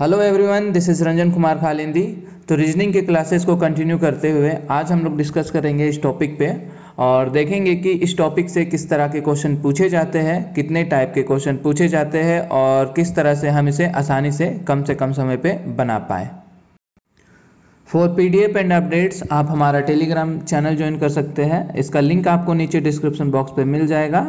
Hello everyone this is Ranjan Kumar Khalindi तो reasoning के classes को कंटिन्यू करते हुए आज हम लोग डिस्कस करेंगे इस टॉपिक पे और देखेंगे कि इस टॉपिक से किस तरह के क्वेश्चन पूछे जाते हैं कितने टाइप के क्वेश्चन पूछे जाते हैं और किस तरह से हम इसे आसानी से कम से कम समय पे बना पाए for P D F and updates आप हमारा टेलीग्राम चैनल ज्वाइन कर सकते हैं इसका लिंक आपको नीचे डिस्क्रिप्शन बॉक्स पर मिल जाएगा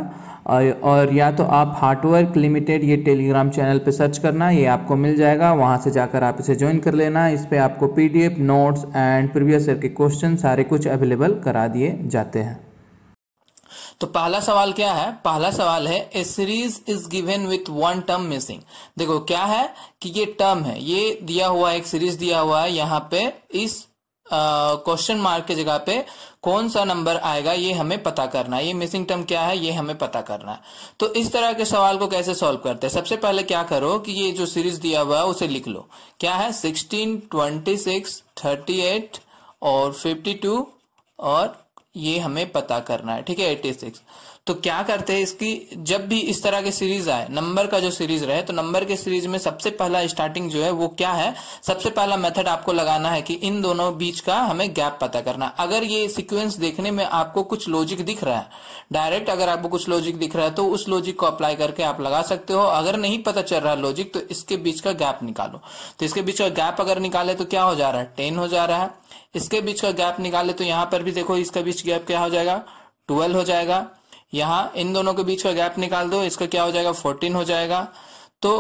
और या तो आप हार्टवर्क लिमिटेड ये टेलीग्राम चैनल पे सर्च करना ये आपको मिल जाएगा वहाँ से जाकर आप इसे ज्वाइन कर लेना इस पर आपको PDF notes and previous year के क्वेश्चन सारे कुछ अवेलेबल करा दिए जाते हैं तो पहला सवाल क्या है पहला सवाल है a series is given with one term missing देखो क्या है कि ये टर्म है ये दिया हुआ एक सीरीज दिया हुआ है यहाँ पे इस क्वेश्चन मार्क की जगह पे कौन सा नंबर आएगा ये हमें पता करना है ये मिसिंग टर्म क्या है ये हमें पता करना है तो इस तरह के सवाल को कैसे सॉल्व करते हैं सबसे पहले क्या करो कि ये जो सीरीज दिया हुआ है उसे लिख लो क्या है sixteen twenty six thirty eight और फिफ्टी टू और ये हमें पता करना है ठीक है एट्टी सिक्स तो क्या करते हैं इसकी जब भी इस तरह के सीरीज आए नंबर का जो सीरीज रहे तो नंबर के सीरीज में सबसे पहला स्टार्टिंग जो है वो क्या है सबसे पहला मेथड आपको लगाना है कि इन दोनों बीच का हमें गैप पता करना अगर ये सीक्वेंस देखने में आपको कुछ लॉजिक दिख रहा है डायरेक्ट अगर आपको कुछ लॉजिक दिख रहा है तो उस लॉजिक को अप्लाई करके आप लगा सकते हो अगर नहीं पता चल रहा लॉजिक तो इसके बीच का गैप निकालो तो इसके बीच का गैप अगर निकाले तो क्या हो जा रहा है टेन हो जा रहा है इसके बीच का गैप निकाले तो यहां पर भी देखो इसका बीच गैप क्या हो जाएगा ट्वेल्व हो जाएगा यहाँ इन दोनों के बीच का गैप निकाल दो इसका क्या हो जाएगा फोर्टीन हो जाएगा तो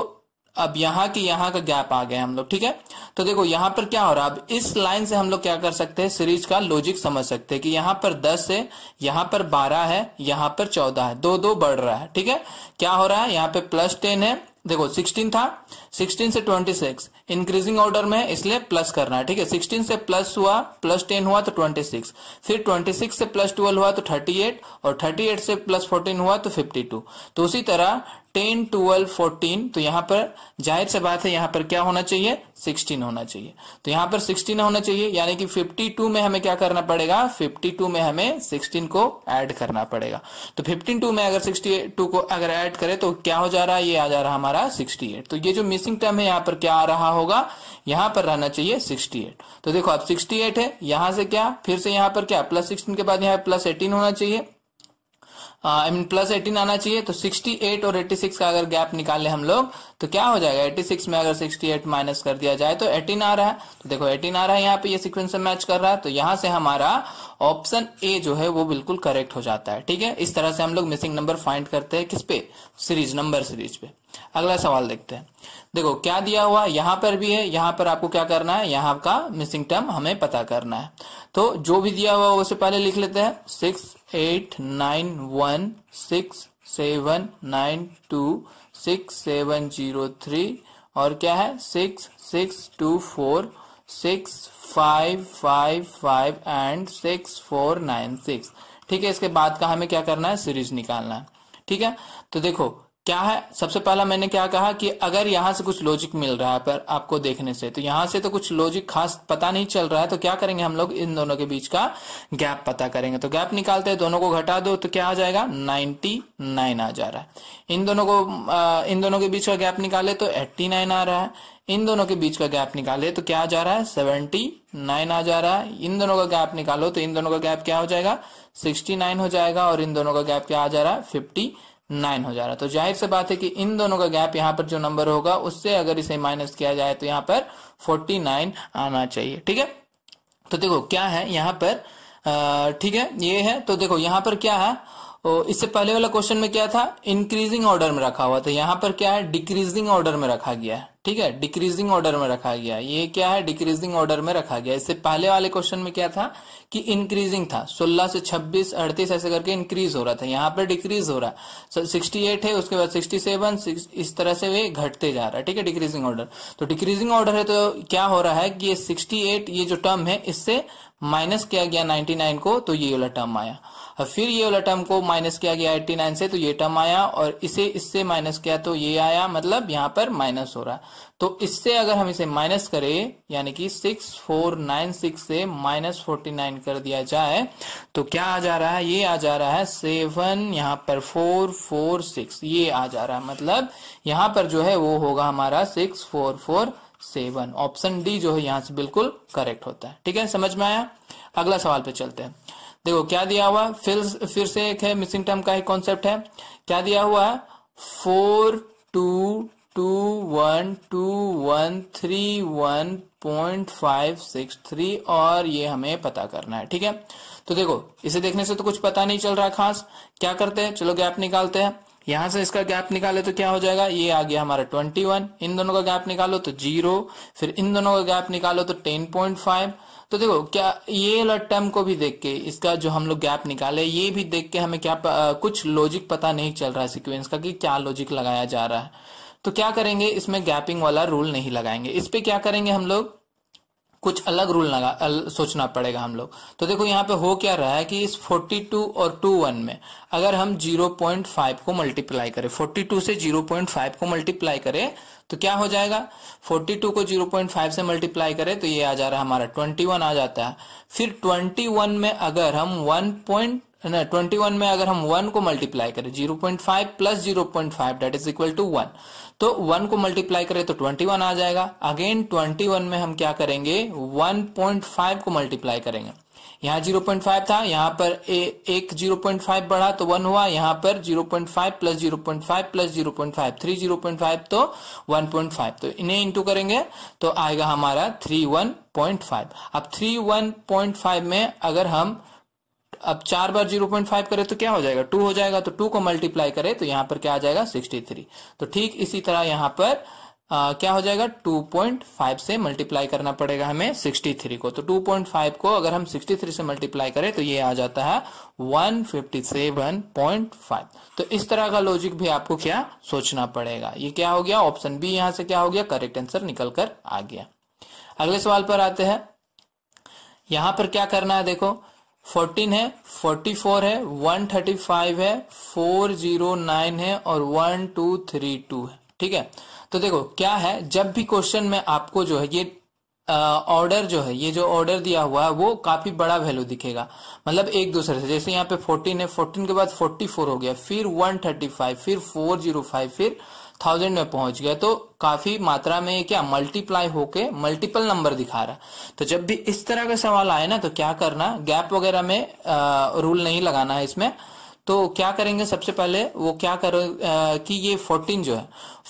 अब यहाँ की यहाँ का गैप आ गया हम लोग ठीक है तो देखो यहाँ पर क्या हो रहा है अब इस लाइन से हम लोग क्या कर सकते हैं सीरीज का लॉजिक समझ सकते हैं कि यहाँ पर 10 है यहाँ पर 12 है यहाँ पर 14 है दो दो बढ़ रहा है ठीक है क्या हो रहा है यहाँ पे प्लस टेन है देखो 16 था 16 से 26 इंक्रीजिंग ऑर्डर में इसलिए प्लस करना है ठीक है 16 से प्लस हुआ प्लस 10 हुआ तो 26 फिर 26 से प्लस 12 हुआ तो 38 और 38 से प्लस 14 हुआ तो 52 तो उसी तरह टेन ट्वेल्व फोर्टीन तो यहाँ पर जाहिर से बात है यहाँ पर क्या होना चाहिए सिक्सटीन होना चाहिए तो यहाँ पर सिक्सटीन होना चाहिए यानी कि फिफ्टी टू में हमें क्या करना पड़ेगा फिफ्टी टू में हमें सिक्सटीन को ऐड करना पड़ेगा तो फिफ्टीन टू में अगर सिक्सटी टू को अगर ऐड करें तो क्या हो जा रहा है ये आ जा रहा हमारा सिक्सटी एट तो ये जो मिसिंग टर्म है यहाँ पर क्या आ रहा होगा यहाँ पर रहना चाहिए सिक्सटी एट तो देखो अब सिक्सटी एट है यहां से क्या फिर से यहाँ पर क्या प्लस सिक्सटीन के बाद यहाँ प्लस एटीन होना चाहिए आई मीन प्लस एटीन आना चाहिए तो सिक्सटी एट और एट्टी सिक्स का अगर गैप निकाले हम लोग तो क्या हो जाएगा एट्टी सिक्स में अगर सिक्सटी एट माइनस कर दिया जाए तो एटीन आ रहा है तो देखो एटीन आ रहा है यहाँ पे ये सिक्वेंस से मैच कर रहा है तो यहाँ से हमारा ऑप्शन ए जो है वो बिल्कुल करेक्ट हो जाता है ठीक है इस तरह से हम लोग मिसिंग नंबर फाइंड करते हैं किस पे सीरीज नंबर सीरीज पे अगला सवाल देखते हैं देखो क्या दिया हुआ यहां पर भी है यहां पर आपको क्या करना है यहां का मिसिंग टर्म हमें पता करना है तो जो भी दिया हुआ उसे पहले लिख लेते हैं six eight nine one six seven nine two six seven zero three और क्या है six six two four six five five five and six four nine six ठीक है इसके बाद का हमें क्या करना है सीरीज निकालना है ठीक है तो देखो क्या है सबसे पहला मैंने क्या कहा कि अगर यहां से कुछ लॉजिक मिल रहा है पर आपको देखने से तो यहां से तो कुछ लॉजिक खास पता नहीं चल रहा है तो क्या करेंगे हम लोग इन दोनों के बीच का गैप पता करेंगे तो गैप निकालते हैं दोनों को घटा दो तो क्या आ जाएगा 99 आ जा रहा है इन दोनों को इन दोनों के बीच का गैप निकाले तो एट्टी आ रहा है इन दोनों के बीच का गैप निकाले तो क्या आ जा रहा है सेवेंटी नाइन आ जा रहा है इन दोनों का गैप निकालो तो इन दोनों का गैप क्या हो जाएगा सिक्सटी नाइन हो जाएगा और इन दोनों का गैप क्या आ जा रहा है फिफ्टी नाइन हो जा रहा है तो जाहिर से बात है कि इन दोनों का गैप यहाँ पर जो नंबर होगा उससे अगर इसे माइनस किया जाए तो यहां पर फोर्टी नाइन आना चाहिए ठीक है तो देखो क्या है यहां पर ठीक है ये है तो देखो यहाँ पर क्या है तो इससे पहले वाला क्वेश्चन में क्या था इंक्रीजिंग ऑर्डर में रखा हुआ था तो यहां पर क्या है डिक्रीजिंग ऑर्डर में रखा गया है ठीक है डिक्रीजिंग ऑर्डर में रखा गया ये क्या है डिक्रीजिंग ऑर्डर में रखा गया इससे पहले वाले क्वेश्चन में क्या था कि इंक्रीजिंग था 16 से 26 अड़तीस ऐसे करके इंक्रीज हो रहा था यहाँ पर डिक्रीज हो रहा सिक्सटी एट है उसके बाद सिक्सटी सेवन इस तरह से वे घटते जा रहा है ठीक है डिक्रीजिंग ऑर्डर तो डिक्रीजिंग ऑर्डर है तो क्या हो रहा है कि ये सिक्सटी एट ये जो टर्म है इससे माइनस किया गया नाइनटी नाइन को तो ये वाला टर्म आया और फिर ये वाला टर्म को माइनस किया गया एट्टी नाइन से तो ये टर्म आया और इसे इससे माइनस किया तो ये आया मतलब यहां पर माइनस हो रहा तो इससे अगर हम इसे माइनस करें यानी कि सिक्स फोर नाइन सिक्स से माइनस फोर्टी नाइन कर दिया जाए तो क्या आ जा रहा है ये आ जा रहा है सेवन यहां पर फोर फोर सिक्स ये आ जा रहा है मतलब यहां पर जो है वो होगा हमारा six four four seven option D जो है यहां से बिल्कुल करेक्ट होता है ठीक है समझ में आया अगला सवाल पे चलते हैं देखो क्या दिया हुआ है फिर फिर से एक है मिसिंग टर्म का ही कॉन्सेप्ट है क्या दिया हुआ है four two two one two one three one point five six three और ये हमें पता करना है ठीक है तो देखो इसे देखने से तो कुछ पता नहीं चल रहा खास क्या करते हैं चलो गैप निकालते हैं यहां से इसका गैप निकाले तो क्या हो जाएगा ये आ गया हमारा ट्वेंटी वन इन दोनों का गैप निकालो तो जीरो फिर इन दोनों का गैप निकालो तो टेन पॉइंट फाइव तो देखो क्या ये अलर्ट टर्म को भी देख के इसका जो हम लोग गैप निकाले ये भी देख के हमें क्या आ, कुछ लॉजिक पता नहीं चल रहा है सिक्वेंस का कि क्या लॉजिक लगाया जा रहा है तो क्या करेंगे इसमें गैपिंग वाला रूल नहीं लगाएंगे इस पे क्या करेंगे हम लोग कुछ अलग रूल लगा अल, सोचना पड़ेगा हम लोग तो देखो यहाँ पे हो क्या रहा है कि इस 42 और 21 में अगर हम 0.5 को मल्टीप्लाई करें 42 से 0.5 को मल्टीप्लाई करें तो क्या हो जाएगा 42 को 0.5 से मल्टीप्लाई करें तो ये आ जा रहा है हमारा 21 आ जाता है फिर 21 में अगर हम 1. पॉइंट ट्वेंटी में अगर हम वन को मल्टीप्लाई करें zero point five plus zero point five that is equal to one तो वन को मल्टीप्लाई करें तो ट्वेंटी वन आ जाएगा अगेन ट्वेंटी वन में हम क्या करेंगे वन पॉइंट फाइव को मल्टीप्लाई करेंगे यहाँ जीरो पॉइंट फाइव था यहाँ पर ए, एक जीरो पॉइंट फाइव बढ़ा तो वन हुआ यहाँ पर zero point five plus zero point five plus zero point five three zero point five तो वन पॉइंट फाइव तो इन्हें इंटू करेंगे तो आएगा हमारा थ्री वन पॉइंट फाइव अब थ्री वन पॉइंट फाइव में अगर हम अब चार बार जीरो पॉइंट फाइव करे तो क्या हो जाएगा टू हो जाएगा तो टू को मल्टीप्लाई करे तो यहां पर क्या आ जाएगा सिक्सटी थ्री तो ठीक इसी तरह यहां पर आ, क्या हो जाएगा 2.5 से मल्टीप्लाई करना पड़ेगा हमें 63 को तो 2.5 को अगर हम 63 से मल्टीप्लाई करें तो ये आ जाता है 157.5 तो इस तरह का लॉजिक भी आपको क्या सोचना पड़ेगा ये क्या हो गया ऑप्शन बी यहां से क्या हो गया करेक्ट आंसर निकल कर आ गया अगले सवाल पर आते हैं यहां पर क्या करना है देखो फोर्टीन है फोर्टी फोर है वन थर्टी फाइव है फोर जीरो नाइन है और वन टू थ्री टू है ठीक है तो देखो क्या है जब भी क्वेश्चन में आपको जो है ये ऑर्डर जो है ये जो ऑर्डर दिया हुआ है वो काफी बड़ा वैल्यू दिखेगा मतलब एक दूसरे से जैसे यहाँ पे 14 है 14 के बाद 44 हो गया फिर 135 फिर 405 फिर थाउजेंड में पहुंच गया तो काफी मात्रा में क्या मल्टीप्लाई होके मल्टीपल नंबर दिखा रहा तो जब भी इस तरह का सवाल आए ना तो क्या करना गैप वगैरह में आ, रूल नहीं लगाना है इसमें तो क्या करेंगे सबसे पहले वो क्या करो कि ये 14 जो है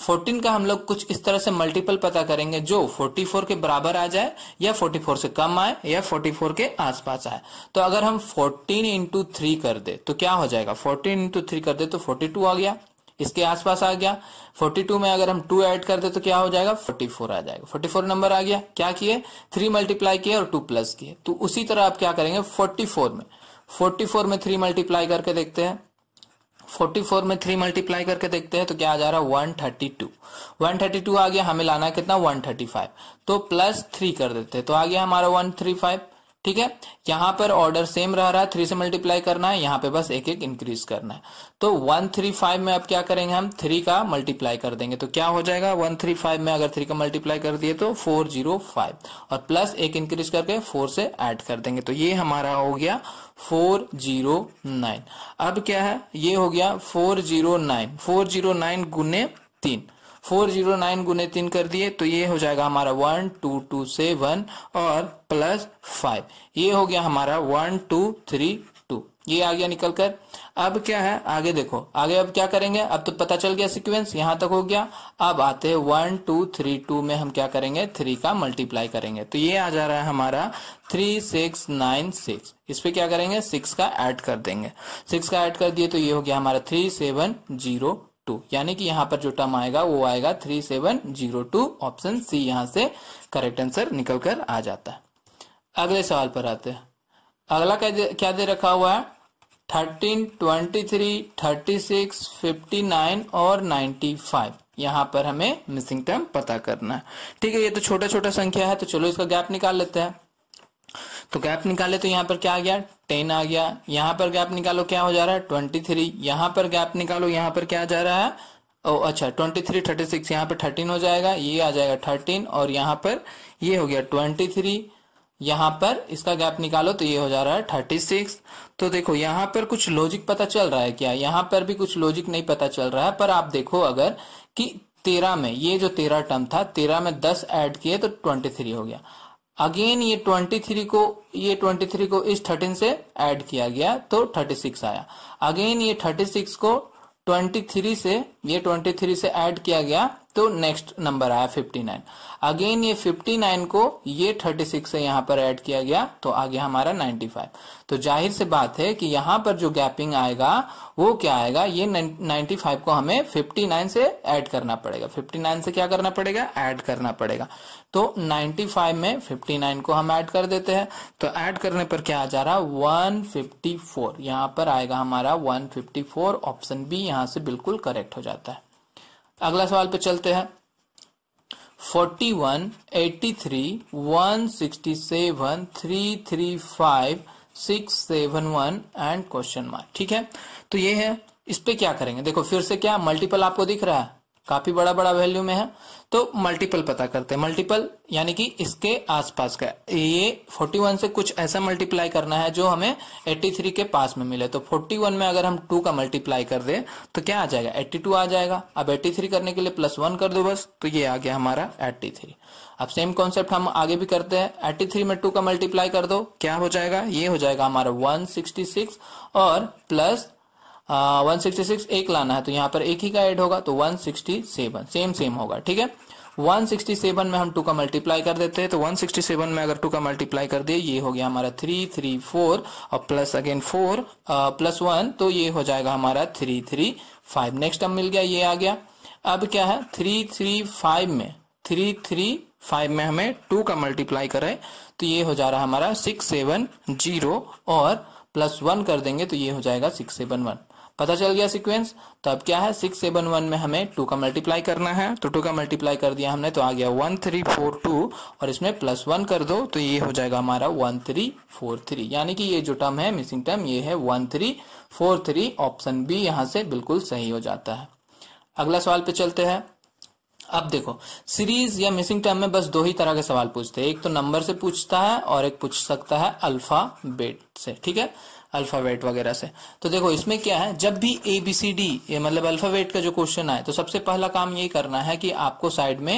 14 का हम लोग कुछ इस तरह से मल्टीपल पता करेंगे जो 44 के बराबर आ जाए या 44 से कम आए या 44 के आसपास आए तो अगर हम 14 इंटू थ्री कर दे तो क्या हो जाएगा 14 इंटू थ्री कर दे तो 42 आ गया इसके आसपास आ गया 42 में अगर हम 2 ऐड कर दे तो क्या हो जाएगा 44 आ जाएगा 44 नंबर आ गया क्या किए 3 मल्टीप्लाई किए और 2 प्लस किए तो उसी तरह आप क्या करेंगे 44 में 44 में 3 मल्टीप्लाई करके देखते हैं 44 में 3 मल्टीप्लाई करके देखते हैं तो क्या आ जा रहा है 132 132 आ गया हमें लाना है कितना 135 तो प्लस थ्री कर देते हैं तो आ गया हमारा 135 ठीक है यहां पर ऑर्डर सेम रह रहा है थ्री से मल्टीप्लाई करना है यहां पे बस एक एक इंक्रीज करना है तो वन थ्री फाइव में अब क्या करेंगे हम थ्री का मल्टीप्लाई कर देंगे तो क्या हो जाएगा वन थ्री फाइव में अगर थ्री का मल्टीप्लाई कर दिए तो फोर जीरो फाइव और प्लस एक इंक्रीज करके फोर से ऐड कर देंगे तो ये हमारा हो गया फोर जीरो नाइन अब क्या है ये हो गया four zero nine four zero nine गुने तीन फोर जीरो नाइन गुने तीन कर दिए तो ये हो जाएगा हमारा वन टू टू सेवन और प्लस फाइव ये हो गया हमारा वन टू थ्री टू ये आ गया निकल कर अब क्या है आगे देखो आगे अब क्या करेंगे अब तो पता चल गया सीक्वेंस यहां तक हो गया अब आते हैं वन टू थ्री टू में हम क्या करेंगे थ्री का मल्टीप्लाई करेंगे तो ये आ जा रहा है हमारा थ्री सिक्स नाइन सिक्स इस पे क्या करेंगे सिक्स का ऐड कर देंगे सिक्स का ऐड कर दिए तो ये हो गया हमारा थ्री सेवन जीरो टू यानी कि यहाँ पर जो टर्म आएगा वो आएगा three seven zero two option C यहाँ से करेक्ट आंसर निकल कर आ जाता है अगले सवाल पर आते हैं अगला क्या दे, क्या दे रखा हुआ है thirteen twenty three thirty six fifty nine और नाइन्टी फाइव यहाँ पर हमें मिसिंग टर्म पता करना है ठीक है ये तो छोटा छोटा संख्या है तो चलो इसका गैप निकाल लेते हैं तो गैप निकाले तो यहाँ पर क्या आ गया टेन आ गया यहाँ पर गैप निकालो क्या हो जा रहा है ट्वेंटी थ्री यहाँ पर गैप निकालो यहाँ पर क्या जा रहा है ओ अच्छा ट्वेंटी थ्री थर्टी सिक्स यहाँ पर थर्टीन हो जाएगा ये आ जाएगा थर्टीन और यहाँ पर ये हो गया ट्वेंटी थ्री यहाँ पर इसका गैप निकालो तो ये हो जा रहा है थर्टी सिक्स तो देखो यहाँ पर कुछ लॉजिक पता चल रहा है क्या यहाँ पर भी कुछ लॉजिक नहीं पता चल रहा है पर आप देखो अगर कि तेरह में ये जो तेरह टर्म था तेरह में दस ऐड किए तो ट्वेंटी थ्री हो गया अगेन ये 23 को ये 23 को इस 13 से ऐड किया गया तो 36 आया अगेन ये 36 को 23 से ये 23 से ऐड किया गया तो नेक्स्ट नंबर आया 59 अगेन ये 59 को ये 36 से यहां पर ऐड किया गया तो आ गया हमारा 95 तो जाहिर से बात है कि यहां पर जो गैपिंग आएगा वो क्या आएगा ये 95 को हमें 59 से ऐड करना पड़ेगा 59 से क्या करना पड़ेगा ऐड करना पड़ेगा तो 95 में 59 को हम ऐड कर देते हैं तो ऐड करने पर क्या आ जा रहा है फिफ्टी यहां पर आएगा हमारा वन ऑप्शन बी यहां से बिल्कुल करेक्ट हो जाता है अगला सवाल पे चलते हैं three five six seven one and question mark ठीक है तो ये है इस पे क्या करेंगे देखो फिर से क्या मल्टीपल आपको दिख रहा है काफी बड़ा बड़ा वैल्यू में है तो मल्टीपल पता करते हैं मल्टीपल यानी कि इसके आसपास का ये 41 से कुछ ऐसा मल्टीप्लाई करना है जो हमें 83 के पास में मिले तो 41 में अगर हम 2 का मल्टीप्लाई कर दे तो क्या आ जाएगा 82 आ जाएगा अब 83 करने के लिए प्लस वन कर दो बस तो ये आ गया हमारा 83 अब सेम कॉन्सेप्ट हम आगे भी करते हैं एट्टी में टू का मल्टीप्लाई कर दो क्या हो जाएगा ये हो जाएगा हमारा वन और प्लस वन सिक्सटी सिक्स एक लाना है तो यहाँ पर एक ही का एड होगा तो one sixty seven same same होगा ठीक है 167 में हम टू का मल्टीप्लाई कर देते हैं तो 167 में अगर टू का मल्टीप्लाई कर दिए ये हो गया हमारा थ्री थ्री फोर और plus again four plus one तो ये हो जाएगा हमारा थ्री थ्री फाइव नेक्स्ट हम मिल गया ये आ गया अब क्या है थ्री थ्री फाइव में थ्री थ्री फाइव में हमें टू का मल्टीप्लाई करें तो ये हो जा रहा हमारा सिक्स सेवन जीरो और प्लस वन कर देंगे तो ये हो जाएगा सिक्स सेवन वन पता चल गया सीक्वेंस तो अब क्या है सिक्स सेवन वन में हमें टू का मल्टीप्लाई करना है तो टू का मल्टीप्लाई कर दिया हमने तो आ गया वन थ्री फोर टू और इसमें प्लस वन कर दो तो ये हो जाएगा हमारा वन थ्री फोर थ्री यानी कि ये जो टर्म है मिसिंग टर्म ये है one three four three option B यहां से बिल्कुल सही हो जाता है अगला सवाल पे चलते हैं अब देखो सीरीज या मिसिंग टर्म में बस दो ही तरह के सवाल पूछते हैं एक तो नंबर से पूछता है और एक पूछ सकता है अल्फा बेट से ठीक है अल्फ़ावेट वगैरह से तो देखो इसमें क्या है जब भी ए बी सी डी ये मतलब अल्फ़ावेट का जो क्वेश्चन आए तो सबसे पहला काम ये करना है कि आपको साइड में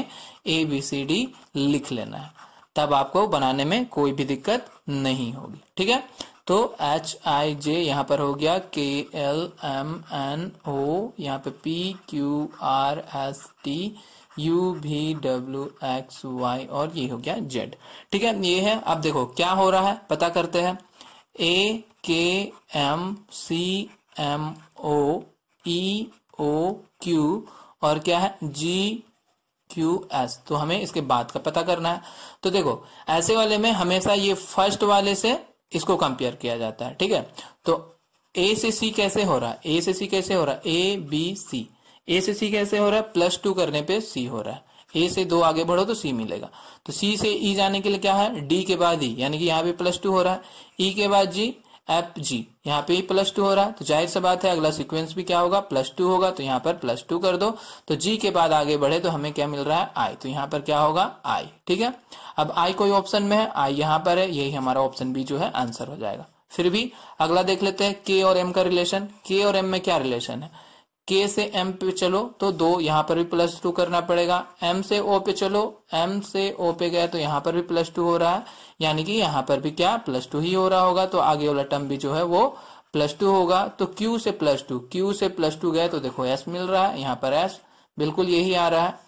ए बी सी डी लिख लेना है तब आपको बनाने में कोई भी दिक्कत नहीं होगी ठीक है तो एच आई जे यहाँ पर हो गया के एल एम एन ओ यहाँ पे P Q R S T U भी डब्ल्यू एक्स वाई और ये हो गया जेड ठीक है ये है अब देखो क्या हो रहा है पता करते हैं A K M C M O E O Q और क्या है जी क्यू एस तो हमें इसके बाद का पता करना है तो देखो ऐसे वाले में हमेशा ये फर्स्ट वाले से इसको कंपेयर किया जाता है ठीक है तो ए से सी कैसे हो रहा है ए से सी कैसे हो रहा है ए बी सी ए से सी कैसे हो रहा है प्लस टू करने पे सी हो रहा है ए से दो आगे बढ़ो तो सी मिलेगा तो सी से ई e जाने के लिए क्या है डी के बाद ई e, यानी कि यहाँ पे प्लस टू हो रहा है ई e के बाद जी एप जी यहाँ पे प्लस टू हो रहा है तो जाहिर सी बात है अगला सीक्वेंस भी क्या होगा प्लस टू होगा तो यहाँ पर प्लस टू कर दो तो जी के बाद आगे बढ़े तो हमें क्या मिल रहा है आई तो यहाँ पर क्या होगा आई ठीक है अब आई कोई ऑप्शन में है आई यहाँ पर है यही हमारा ऑप्शन बी जो है आंसर हो जाएगा फिर भी अगला देख लेते हैं के और एम का रिलेशन के और एम में क्या रिलेशन है के से एम पे चलो तो दो यहां पर भी प्लस टू करना पड़ेगा एम से ओ पे चलो एम से ओ पे गए तो यहां पर भी प्लस टू हो रहा है यानी कि यहां पर भी क्या प्लस टू ही हो रहा होगा तो आगे वाला टर्म भी जो है वो प्लस टू होगा तो क्यू से प्लस टू क्यू से प्लस टू गए तो देखो एस मिल रहा है यहाँ पर एस बिल्कुल यही आ रहा है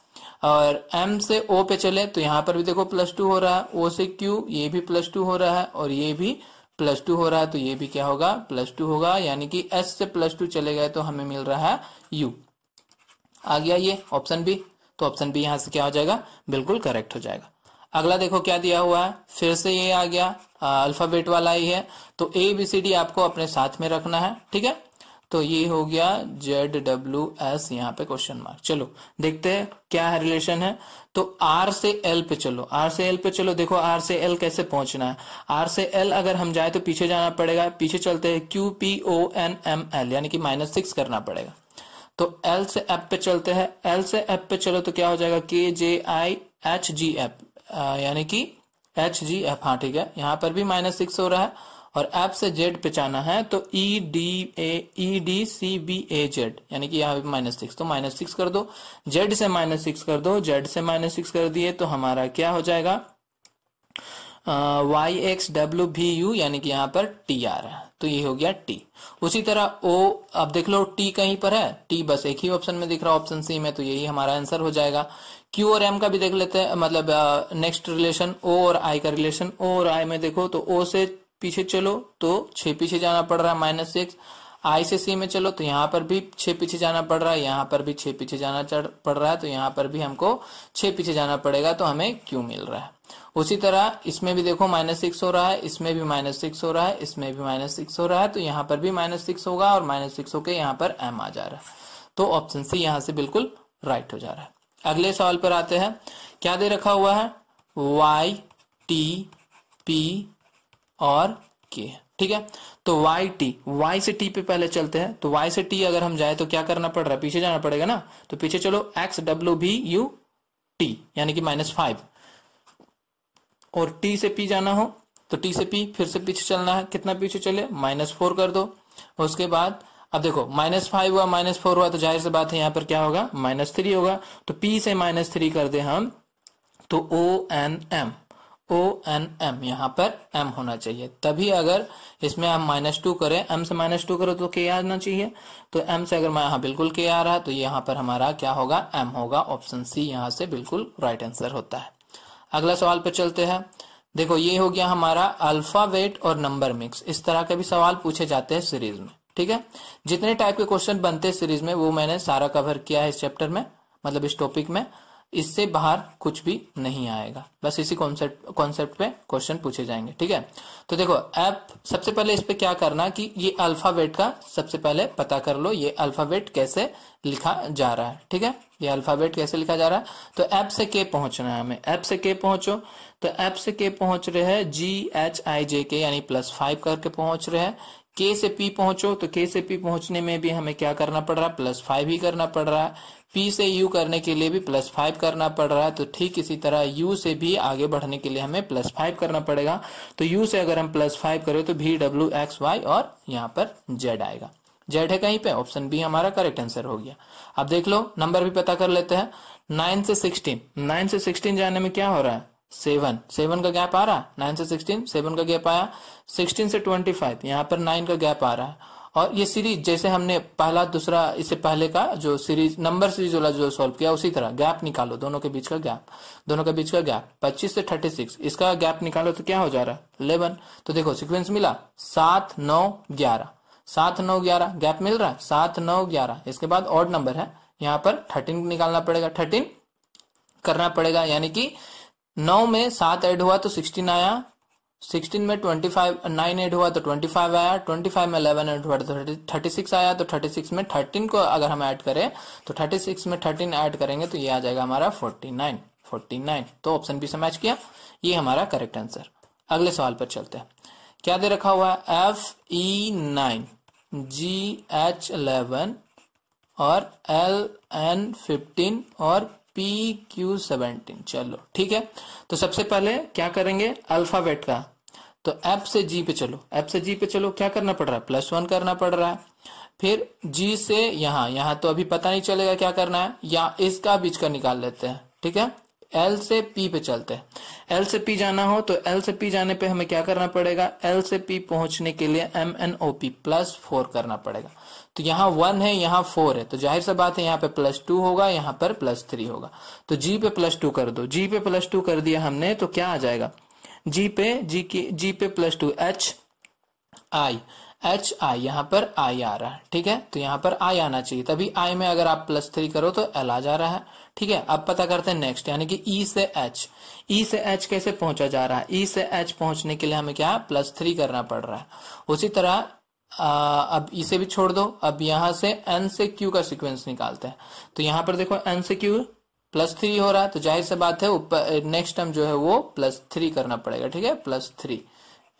और एम से ओ पे चले तो यहां पर भी देखो प्लस टू हो रहा है ओ से क्यू ये भी प्लस टू हो रहा है और ये भी प्लस टू हो रहा है तो ये भी क्या होगा प्लस टू होगा यानी कि एस से प्लस टू चले गए तो हमें मिल रहा है यू आ गया ये ऑप्शन बी तो ऑप्शन बी यहां से क्या हो जाएगा बिल्कुल करेक्ट हो जाएगा अगला देखो क्या दिया हुआ है फिर से ये आ गया अल्फाबेट वाला ही है तो ए बी सी डी आपको अपने साथ में रखना है ठीक है तो ये हो गया जेड डब्ल्यू एस यहाँ पे क्वेश्चन मार्क चलो देखते हैं क्या है रिलेशन है तो आर से एल पे चलो आर से एल पे चलो देखो आर से एल कैसे पहुंचना है आर से एल अगर हम जाए तो पीछे जाना पड़ेगा पीछे चलते हैं Q P O N M L यानी कि माइनस सिक्स करना पड़ेगा तो एल से F पे चलते हैं एल से F पे चलो तो क्या हो जाएगा के जे आई एच जी F यानी कि एच जी एफ हाँ ठीक है यहां पर भी माइनस सिक्स हो रहा है और एफ से जेड पहचाना है तो E D A E D C B A Z यानी कि यहाँ पे माइनस सिक्स तो माइनस सिक्स कर दो जेड से माइनस सिक्स कर दो जेड से माइनस सिक्स कर दिए तो हमारा क्या हो जाएगा Y X W V U यानी कि यहाँ पर टी आ रहा है तो ये हो गया टी उसी तरह ओ अब देख लो टी कहीं पर है टी बस एक ही ऑप्शन में दिख रहा है ऑप्शन सी में तो यही हमारा आंसर हो जाएगा क्यू और एम का भी देख लेते हैं मतलब नेक्स्ट रिलेशन ओ और आई का रिलेशन ओ और आई में देखो तो ओ से पीछे चलो तो छह पीछे जाना पड़ रहा है माइनस सिक्स आई से सी में चलो तो यहाँ पर भी छह पीछे जाना पड़ रहा है यहाँ पर भी छह पीछे जाना पड़ रहा है तो यहाँ पर भी हमको छह पीछे जाना पड़ेगा तो हमें क्यू मिल रहा है उसी तरह इसमें भी देखो माइनस सिक्स हो रहा है इसमें भी माइनस सिक्स हो रहा है इसमें भी माइनस सिक्स हो रहा है तो यहाँ पर भी माइनस सिक्स होगा और माइनस सिक्स होकर यहाँ पर एम आ जा रहा है तो ऑप्शन सी यहाँ से बिल्कुल राइट हो जा रहा है अगले सवाल पर आते हैं क्या दे रखा हुआ है वाई टी पी और के ठीक है तो वाई टी वाई से टी पे पहले चलते हैं तो वाई से टी अगर हम जाए तो क्या करना पड़ रहा है पीछे जाना पड़ेगा ना तो पीछे चलो X W V U T यानी कि माइनस फाइव और टी से पी जाना हो तो टी से पी फिर से पीछे चलना है कितना पीछे चले माइनस फोर कर दो उसके बाद अब देखो माइनस फाइव हुआ माइनस फोर हुआ तो जाहिर सी बात है यहां पर क्या होगा माइनस थ्री होगा तो पी से माइनस थ्री कर दे हम तो O N M O N M यहाँ पर एम होना चाहिए तभी अगर इसमें हम माइनस टू करें एम से माइनस टू करो तो के आना चाहिए तो एम से अगर यहाँ बिल्कुल के आ रहा है तो यहाँ पर हमारा क्या होगा एम होगा ऑप्शन सी यहाँ से बिल्कुल राइट आंसर होता है अगला सवाल पर चलते हैं देखो ये हो गया हमारा अल्फावेट और नंबर मिक्स इस तरह के भी सवाल पूछे जाते हैं सीरीज में ठीक है जितने टाइप के क्वेश्चन बनते हैं सीरीज में वो मैंने सारा कवर किया है इस चैप्टर में मतलब इस टॉपिक में इससे बाहर कुछ भी नहीं आएगा बस इसी कॉन्सेप्ट कॉन्सेप्ट पे क्वेश्चन पूछे जाएंगे ठीक है तो देखो ऐप सबसे पहले इस पे क्या करना कि ये अल्फाबेट का सबसे पहले पता कर लो ये अल्फाबेट कैसे लिखा जा रहा है ठीक है ये अल्फाबेट कैसे लिखा जा रहा है तो ऐप से के पहुंचना है हमें ऐप से के पहुंचो तो ऐप से के पहुंच रहे हैं जी एच आई जे के यानी प्लस फाइव करके पहुंच रहे हैं के से पी पहुंचो तो के से पी पहुंचने में भी हमें क्या करना पड़ रहा है प्लस फाइव ही करना पड़ रहा है पी से यू करने के लिए भी प्लस फाइव करना पड़ रहा है तो ठीक इसी तरह यू से भी आगे बढ़ने के लिए हमें प्लस फाइव करना पड़ेगा तो यू से अगर हम प्लस फाइव करें तो भी डब्ल्यू एक्स वाई और यहाँ पर जेड आएगा जेड है कहीं पे ऑप्शन बी हमारा करेक्ट आंसर हो गया अब देख लो नंबर भी पता कर लेते हैं नाइन से सिक्सटीन नाइन से सिक्सटीन जाने में क्या हो रहा है सेवन सेवन का गैप आ रहा है नाइन से सिक्सटीन सेवन का गैप आया सिक्सटीन से ट्वेंटी फाइव यहाँ पर नाइन का गैप आ रहा है और ये सीरीज जैसे हमने पहला दूसरा इससे पहले का जो सीरीज नंबर सीरीज वाला जो सॉल्व किया उसी तरह गैप निकालो दोनों के बीच का गैप दोनों के बीच का गैप 25 से 36 इसका गैप निकालो तो क्या हो जा रहा है इलेवन तो देखो सीक्वेंस मिला सात नौ ग्यारह सात नौ ग्यारह गैप मिल रहा है सात नौ ग्यारह इसके बाद ऑड नंबर है यहाँ पर थर्टीन निकालना पड़ेगा थर्टीन करना पड़ेगा यानी कि नौ में सात ऐड हुआ तो सिक्सटीन आया सिक्सटीन में ट्वेंटी फाइव नाइन एड हुआ तो ट्वेंटी फाइव आया ट्वेंटी फाइव में अलेवन एड हुआ तो थर्टी सिक्स आया तो थर्टी सिक्स में थर्टीन को अगर हम ऐड करें तो थर्टी सिक्स में थर्टीन ऐड करेंगे तो ये आ जाएगा हमारा फोर्टी नाइन फोर्टी नाइन तो ऑप्शन बी से मैच किया ये हमारा करेक्ट आंसर अगले सवाल पर चलते हैं क्या दे रखा हुआ है F E nine G H eleven और एल एन फिफ्टीन और पी क्यू सेवनटीन चलो ठीक है तो सबसे पहले क्या करेंगे अल्फावेट का तो एफ से जी पे चलो एफ से जी पे चलो क्या करना पड़ रहा है प्लस वन करना पड़ रहा है फिर जी से यहां यहां तो अभी पता नहीं चलेगा क्या करना है या इसका बीच का निकाल लेते हैं ठीक है एल से पी पे चलते हैं एल से पी जाना हो तो एल से पी जाने पे हमें क्या करना पड़ेगा एल से पी पहुंचने के लिए M N O P plus four करना पड़ेगा तो यहाँ वन है यहाँ फोर है तो जाहिर सा बात है यहाँ पे प्लस टू होगा यहाँ पर प्लस थ्री होगा तो जी पे प्लस टू कर दो जी पे प्लस टू कर दिया हमने तो क्या आ जाएगा जी पे जी के जी पे plus two H I H I यहाँ पर आई आ रहा है ठीक है तो यहाँ पर आई आना चाहिए तभी आई में अगर आप प्लस थ्री करो तो एल आ जा रहा है ठीक है अब पता करते हैं नेक्स्ट यानी कि ई e से एच ई e से एच कैसे पहुंचा जा रहा है ई e से एच पहुंचने के लिए हमें क्या प्लस थ्री करना पड़ रहा है उसी तरह आ, अब इसे भी छोड़ दो अब यहां से एन से क्यू का सीक्वेंस निकालते हैं तो यहां पर देखो एन से क्यू प्लस थ्री हो रहा है तो जाहिर सी बात है ऊपर नेक्स्ट टर्म जो है वो प्लस थ्री करना पड़ेगा ठीक है प्लस थ्री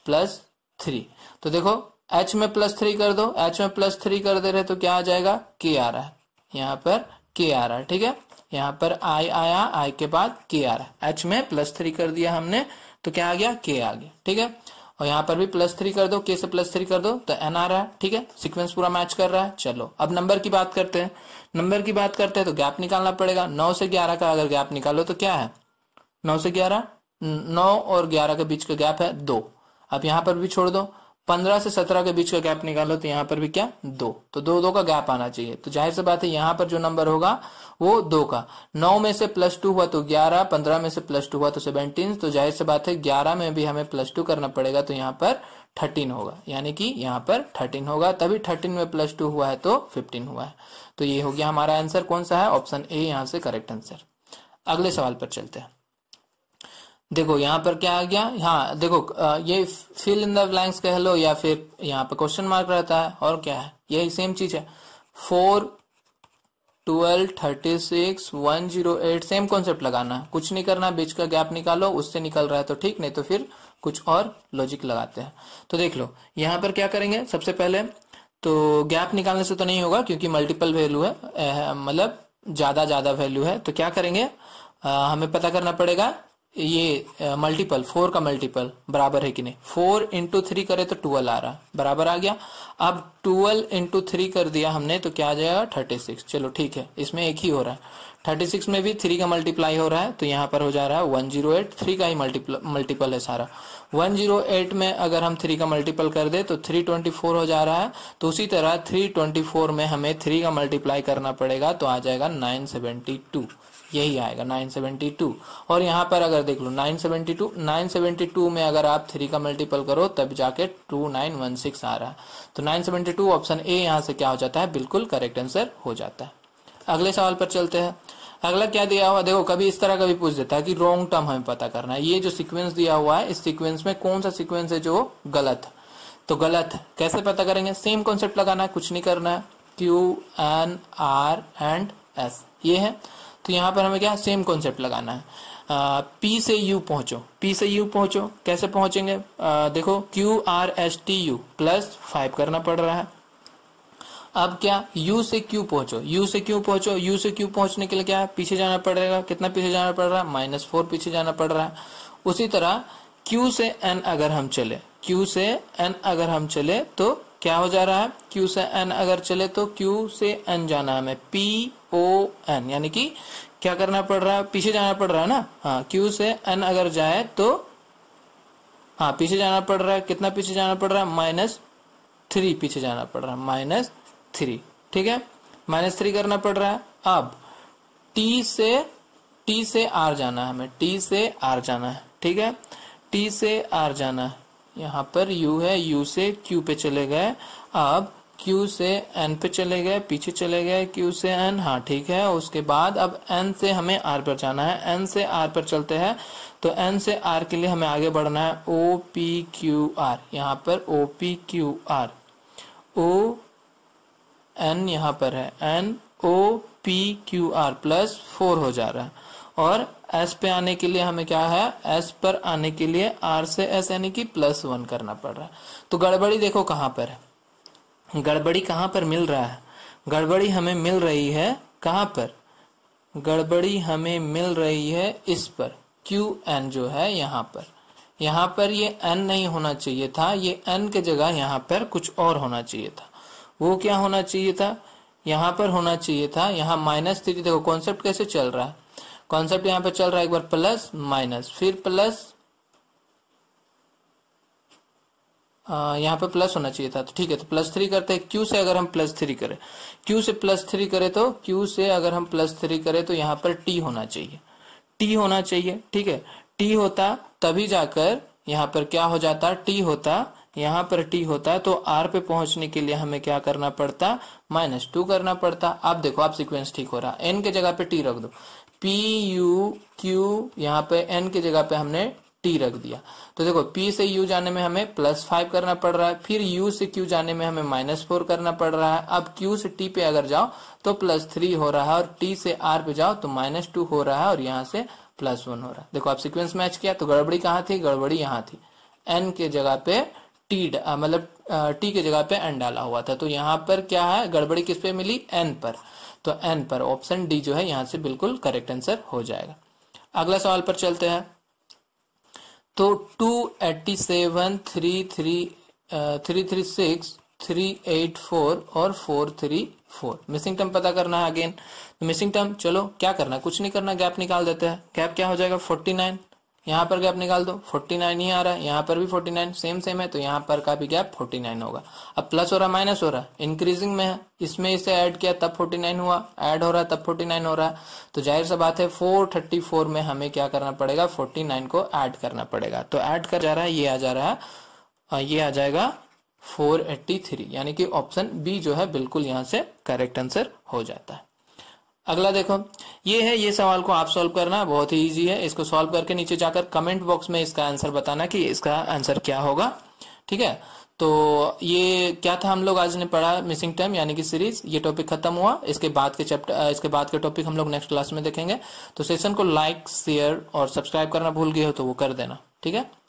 प्लस थ्री तो देखो एच में प्लस थ्री कर दो एच में प्लस थ्री कर दे रहे तो क्या आ जाएगा के आ रहा है यहाँ पर के आ रहा है ठीक है यहाँ पर आई आया आई के बाद के आ रहा है एच में प्लस थ्री कर दिया हमने तो क्या आ गया के आ गया ठीक है और यहां पर भी प्लस थ्री कर दो के से प्लस थ्री कर दो तो एन आ रहा है ठीक है सीक्वेंस पूरा मैच कर रहा है चलो अब नंबर की बात करते हैं नंबर की बात करते हैं तो गैप निकालना पड़ेगा नौ से ग्यारह का अगर गैप निकालो तो क्या है नौ से ग्यारह नौ और ग्यारह के बीच का गैप है दो अब यहां पर भी छोड़ दो पंद्रह से सत्रह के बीच का गैप निकालो तो यहाँ पर भी क्या दो तो दो दो का गैप आना चाहिए तो जाहिर सी बात है यहाँ पर जो नंबर होगा वो दो का नौ में से प्लस टू हुआ तो ग्यारह पंद्रह में से प्लस टू हुआ तो सेवनटीन तो जाहिर सी बात है ग्यारह में भी हमें प्लस टू करना पड़ेगा तो यहाँ पर थर्टीन होगा यानी कि यहाँ पर थर्टीन होगा तभी थर्टीन में प्लस टू हुआ है तो फिफ्टीन हुआ है तो ये हो गया हमारा आंसर कौन सा है ऑप्शन ए यहाँ से करेक्ट आंसर अगले सवाल पर चलते हैं देखो यहाँ पर क्या आ गया हाँ देखो ये फिल इन द ब्लैंक्स कह लो या फिर यहाँ पर क्वेश्चन मार्क रहता है और क्या है यही सेम चीज है four twelve thirty six one zero eight same concept लगाना है कुछ नहीं करना बीच का गैप निकालो उससे निकल रहा है तो ठीक नहीं तो फिर कुछ और लॉजिक लगाते हैं तो देख लो यहाँ पर क्या करेंगे सबसे पहले तो गैप निकालने से तो नहीं होगा क्योंकि मल्टीपल वैल्यू है मतलब ज्यादा ज्यादा वैल्यू है तो क्या करेंगे आ, हमें पता करना पड़ेगा ये मल्टीपल फोर का मल्टीपल बराबर है कि नहीं फोर इंटू थ्री करे तो ट्वेल्व आ रहा बराबर आ गया अब ट्वेल्व इंटू थ्री कर दिया हमने तो क्या आ जाएगा थर्टी सिक्स चलो ठीक है इसमें एक ही हो रहा है थर्टी सिक्स में भी थ्री का मल्टीप्लाई हो रहा है तो यहाँ पर हो जा रहा है वन जीरो एट थ्री का ही मल्टीपल मल्टीपल है सारा वन जीरो एट में अगर हम थ्री का मल्टीपल कर दे तो थ्री ट्वेंटी फोर हो जा रहा है तो उसी तरह थ्री ट्वेंटी फोर में हमें थ्री का मल्टीप्लाई करना पड़ेगा तो आ जाएगा नाइन सेवेंटी टू यही आएगा 972 और यहाँ पर अगर देख लो 972 972 में अगर आप थ्री का मल्टीपल करो तब जाके 2916 आ रहा है तो 972 ऑप्शन ए यहाँ से क्या हो जाता है बिल्कुल करेक्ट आंसर हो जाता है अगले सवाल पर चलते हैं अगला क्या दिया हुआ देखो कभी इस तरह का भी पूछ देता है कि रॉन्ग टर्म हमें पता करना है ये जो सिक्वेंस दिया हुआ है इस सिक्वेंस में कौन सा सिक्वेंस है जो गलत है तो गलत है कैसे पता करेंगे सेम कॉन्सेप्ट लगाना है कुछ नहीं करना है Q N R and S ये है तो यहाँ पर हमें क्या सेम कॉन्सेप्ट लगाना है P से U पहुंचो P से U पहुंचो कैसे पहुंचेंगे आ, देखो Q R S T U plus five करना पड़ रहा है अब क्या U से Q पहुंचो U से Q पहुंचो U से Q पहुंचने के लिए क्या है पीछे जाना पड़ेगा कितना पीछे जाना पड़ रहा है माइनस फोर पीछे जाना पड़ रहा है उसी तरह Q से N अगर हम चले Q से N अगर हम चले तो क्या हो जा रहा है क्यू से एन अगर चले तो क्यू से एन जाना है हमें P O एन यानी कि क्या करना पड़ रहा है पीछे जाना पड़ रहा है ना हाँ क्यू से एन अगर जाए तो हाँ पीछे जाना पड़ रहा है कितना पीछे जाना पड़ रहा है माइनस थ्री पीछे जाना पड़ रहा है माइनस थ्री ठीक है माइनस थ्री करना पड़ रहा है अब टी से टी से आर जाना है हमें टी से आर जाना है ठीक है टी से आर जाना है यहाँ पर U है U से Q पे चले गए अब Q से N पे चले गए पीछे चले गए Q से N हाँ ठीक है उसके बाद अब N से हमें R पर जाना है N से R पर चलते हैं तो N से R के लिए हमें आगे बढ़ना है O P Q R यहाँ पर O P Q R O N यहाँ पर है N O P Q R plus four हो जा रहा है और एस पे आने के लिए हमें क्या है एस पर आने के लिए आर से एस यानी कि प्लस वन करना पड़ रहा है तो गड़बड़ी देखो कहाँ पर है गड़बड़ी कहाँ पर मिल रहा है गड़बड़ी हमें मिल रही है कहाँ पर गड़बड़ी हमें मिल रही है इस पर क्यू एन जो है यहाँ पर यहाँ पर ये एन नहीं होना चाहिए था ये एन के जगह यहाँ पर कुछ और होना चाहिए था वो क्या होना चाहिए था यहाँ पर होना चाहिए था यहाँ माइनस थ्री देखो कॉन्सेप्ट कैसे चल रहा है कॉन्सेप्ट यहां पे चल रहा है एक बार प्लस माइनस फिर प्लस यहाँ पे प्लस होना चाहिए था तो ठीक है तो प्लस थ्री करते हैं क्यू से अगर हम प्लस थ्री करें क्यू से प्लस थ्री करें तो क्यू से अगर हम प्लस थ्री करें तो यहाँ पर टी होना चाहिए टी होना चाहिए ठीक है टी होता तभी जाकर यहाँ पर क्या हो जाता टी होता यहां पर टी होता तो आर पे पहुंचने के लिए हमें क्या करना पड़ता माइनस टू करना पड़ता आप देखो आप सीक्वेंस ठीक हो रहा एन के जगह पे टी रख दो पी यू क्यू यहाँ पे एन की जगह पे हमने टी रख दिया तो देखो पी से यू जाने में हमें प्लस फाइव करना पड़ रहा है फिर यू से क्यू जाने में हमें माइनस फोर करना पड़ रहा है अब क्यू से टी पे अगर जाओ तो प्लस थ्री हो रहा है और टी से आर पे जाओ तो माइनस टू हो रहा है और यहाँ से प्लस वन हो रहा है देखो आप सिक्वेंस मैच किया तो गड़बड़ी कहाँ थी गड़बड़ी यहाँ थी एन के जगह पे टी मतलब टी के जगह पे एन डाला हुआ था तो यहाँ पर क्या है गड़बड़ी किस पे मिली एन पर तो एन पर ऑप्शन डी जो है यहां से बिल्कुल करेक्ट आंसर हो जाएगा अगला सवाल पर चलते हैं तो two eighty seven three three three three six three eight four और four three four missing term पता करना है अगेन मिसिंग टर्म चलो क्या करना कुछ नहीं करना गैप निकाल देते हैं गैप क्या हो जाएगा फोर्टी नाइन यहाँ पर गैप निकाल दो 49 ही आ रहा है यहाँ पर भी 49 सेम सेम है तो यहाँ पर का भी गैप 49 होगा अब प्लस हो रहा माइनस हो रहा है इंक्रीजिंग में है इसमें इसे ऐड किया तब 49 हुआ ऐड हो रहा तब 49 हो रहा है तो जाहिर सा बात है 434 में हमें क्या करना पड़ेगा 49 को ऐड करना पड़ेगा तो ऐड कर जा रहा है ये आ जा रहा है ये आ जाएगा फोर यानी कि ऑप्शन बी जो है बिल्कुल यहाँ से करेक्ट आंसर हो जाता है अगला देखो ये है ये सवाल को आप सॉल्व करना बहुत ही ईजी है इसको सॉल्व करके नीचे जाकर कमेंट बॉक्स में इसका आंसर बताना कि इसका आंसर क्या होगा ठीक है तो ये क्या था हम लोग आज ने पढ़ा मिसिंग टाइम यानी कि सीरीज ये टॉपिक खत्म हुआ इसके बाद के चैप्टर इसके बाद के टॉपिक हम लोग नेक्स्ट क्लास में देखेंगे तो सेशन को लाइक शेयर और सब्सक्राइब करना भूल गए हो तो वो कर देना ठीक है